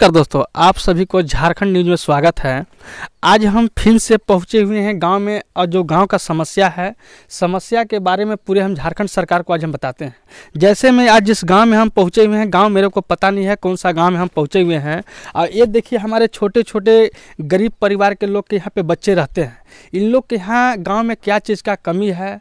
नमस्कार दोस्तों आप सभी को झारखंड न्यूज में स्वागत है आज हम फिर से पहुंचे हुए हैं गांव में और जो गांव का समस्या है समस्या के बारे में पूरे हम झारखंड सरकार को आज हम बताते हैं जैसे मैं आज जिस गांव में हम पहुंचे हुए हैं गांव मेरे को पता नहीं है कौन सा गांव में हम पहुंचे हुए हैं और ये देखिए हमारे छोटे छोटे गरीब परिवार के लोग के यहाँ पे बच्चे रहते हैं इन लोग के यहाँ गाँव में क्या चीज़ का कमी है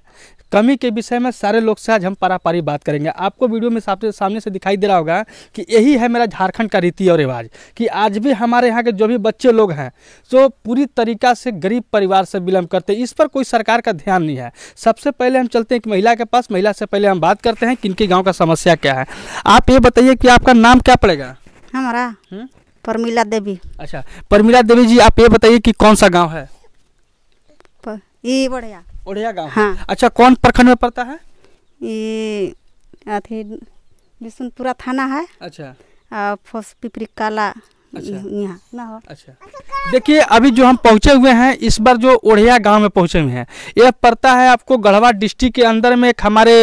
कमी के विषय में सारे लोग से आज हम पारापारी बात करेंगे आपको वीडियो में सामने सामने से दिखाई दे रहा होगा कि यही है मेरा झारखंड का रीति और रिवाज कि आज भी हमारे यहाँ के जो भी बच्चे लोग हैं जो पूरी तरीका से गरीब परिवार से बिलोंग करते हैं इस पर कोई सरकार का ध्यान नहीं है सबसे पहले हम चलते हैं एक महिला के पास महिला से पहले हम बात करते हैं किनके गाँव का समस्या क्या है आप ये बताइए कि आपका नाम क्या पड़ेगा हमारा परमिला देवी अच्छा परमिला देवी जी आप ये बताइए कि कौन सा गाँव है ये बढ़िया ओढ़िया गाँव हाँ अच्छा कौन प्रखंड में पड़ता है ये अथी बिशुनपुरा थाना है अच्छा पिपरी काला अच्छा, अच्छा। देखिए अभी जो हम पहुंचे हुए हैं इस बार जो ओढ़िया गांव में पहुंचे हुए हैं यह पड़ता है आपको गढ़वा डिस्ट्रिक्ट के अंदर में एक हमारे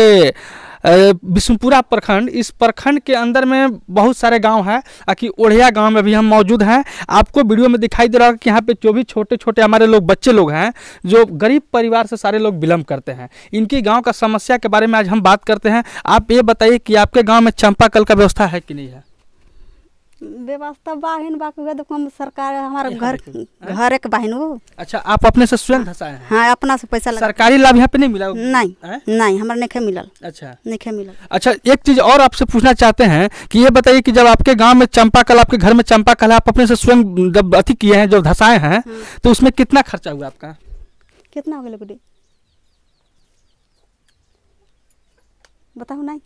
बिशुनपुरा प्रखंड इस प्रखंड के अंदर में बहुत सारे गांव हैं आखिर ओढ़िया गांव में भी हम मौजूद हैं आपको वीडियो में दिखाई दे रहा है कि यहाँ पे जो भी छोटे छोटे हमारे लोग बच्चे लोग हैं जो गरीब परिवार से सारे लोग विलम्ब करते हैं इनकी गाँव का समस्या के बारे में आज हम बात करते हैं आप ये बताइए कि आपके गाँव में चंपा का व्यवस्था है कि नहीं है व्यवस्था बाहिन बाकी हुआ देखो हम सरकार हमारे घर घर एक बाहिन हो अच्छा आप अपने से स्वयं फंसाए हैं हाँ अपना से पैसा सरकारी लाभ यहाँ पे नहीं मिला नहीं है? नहीं हमारा नहीं मिला अच्छा नहीं मिला अच्छा एक चीज और आपसे पूछना चाहते हैं कि ये बताइए कि जब आपके गांव में चंपा कल आपके घर में चंपा कल आप अपने से स्वयं जब अति किए हैं जब धसाए हैं हाँ। तो उसमें कितना खर्चा हुआ आपका कितना हो गया बताओ नहीं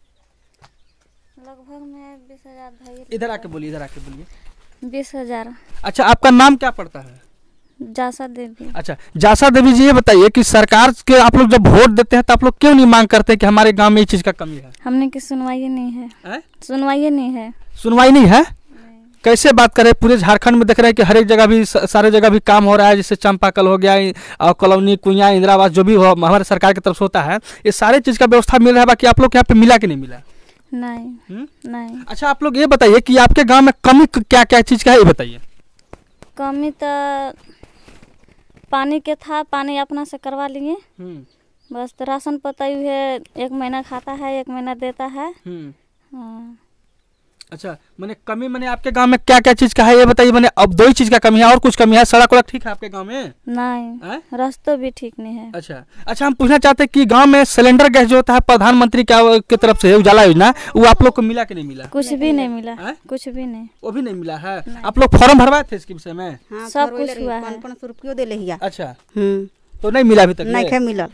लगभग में बीस हजार भाई इधर आके बोलिए इधर आके बोलिए बीस हजार अच्छा आपका नाम क्या पड़ता है जासा देवी अच्छा जासा देवी जी ये बताइए कि सरकार के आप लोग जब वोट देते हैं तो आप लोग क्यों नहीं मांग करते कि हमारे गांव में ये चीज का कमी है हमने की सुनवाई नहीं है सुनवाई नहीं है सुनवाई नहीं है कैसे बात करें पूरे झारखंड में देख रहे हैं कि हर एक जगह भी सारे जगह भी काम हो रहा है जैसे चंपाकल हो गया और कॉलोनी कुइया इंदिरावास जो भी हो हमारे सरकार की तरफ से होता है ये सारे चीज का व्यवस्था मिल रहा है बाकी आप लोग यहाँ पे मिला कि नहीं मिला नहीं हम्म? नहीं अच्छा आप लोग ये बताइए कि आपके गांव में कमी क्या क्या चीज़ का है ये बताइए कमी तो पानी के था पानी अपना से करवा लिए हम्म। बस तो राशन पता ही है एक महीना खाता है एक महीना देता है हम्म। हाँ अच्छा मैंने कमी मैंने आपके गांव में क्या क्या चीज का है ये बताइए मैंने अब दो ही चीज का कमी है और कुछ कमी है सड़क वड़क ठीक है आपके गांव में नहीं रास्ता भी ठीक नहीं है अच्छा अच्छा हम पूछना चाहते हैं कि गांव में सिलेंडर गैस जो होता है प्रधानमंत्री की तरफ से उजाला योजना वो आप लोग को मिला की नहीं मिला कुछ भी नहीं मिला कुछ भी नहीं वो भी नहीं मिला है आप लोग फॉर्म भरवाए थे इसके विषय में हाँ, सब कुछ हुआ है अच्छा हम्म। तो नहीं मिला अभी तक नहीं मिला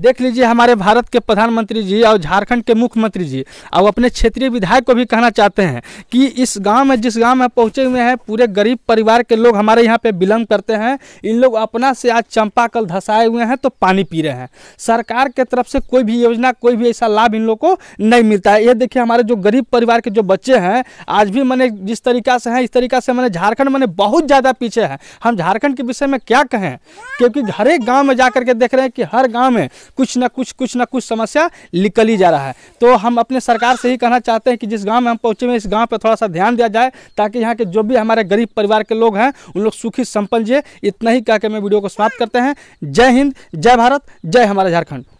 देख लीजिए हमारे भारत के प्रधानमंत्री जी और झारखंड के मुख्यमंत्री जी और अपने क्षेत्रीय विधायक को भी कहना चाहते हैं कि इस गांव में जिस गांव में पहुंचे हुए हैं पूरे गरीब परिवार के लोग हमारे यहाँ पे बिलोंग करते हैं इन लोग अपना से आज चंपा कल धसाए हुए हैं तो पानी पी रहे हैं सरकार के तरफ से कोई भी योजना कोई भी ऐसा लाभ इन लोग को नहीं मिलता है ये देखिए हमारे जो गरीब परिवार के जो बच्चे हैं आज भी मैंने जिस तरीका से हैं इस तरीका से मैंने झारखंड मैंने बहुत ज़्यादा पीछे है हम झारखंड के विषय में क्या कहें क्योंकि हर एक गाँव में जा के देख रहे हैं कि हर गाँव में कुछ ना कुछ कुछ ना कुछ समस्या निकल ही जा रहा है तो हम अपने सरकार से ही कहना चाहते हैं कि जिस गाँव में हम पहुँचे हुए इस गाँव पर थोड़ा सा ध्यान दिया जाए ताकि यहाँ के जो भी हमारे गरीब परिवार के लोग हैं उन लोग सुखी संपन्न जिए इतना ही कह के मैं वीडियो को समाप्त करते हैं जय हिंद जय भारत जय हमारा झारखंड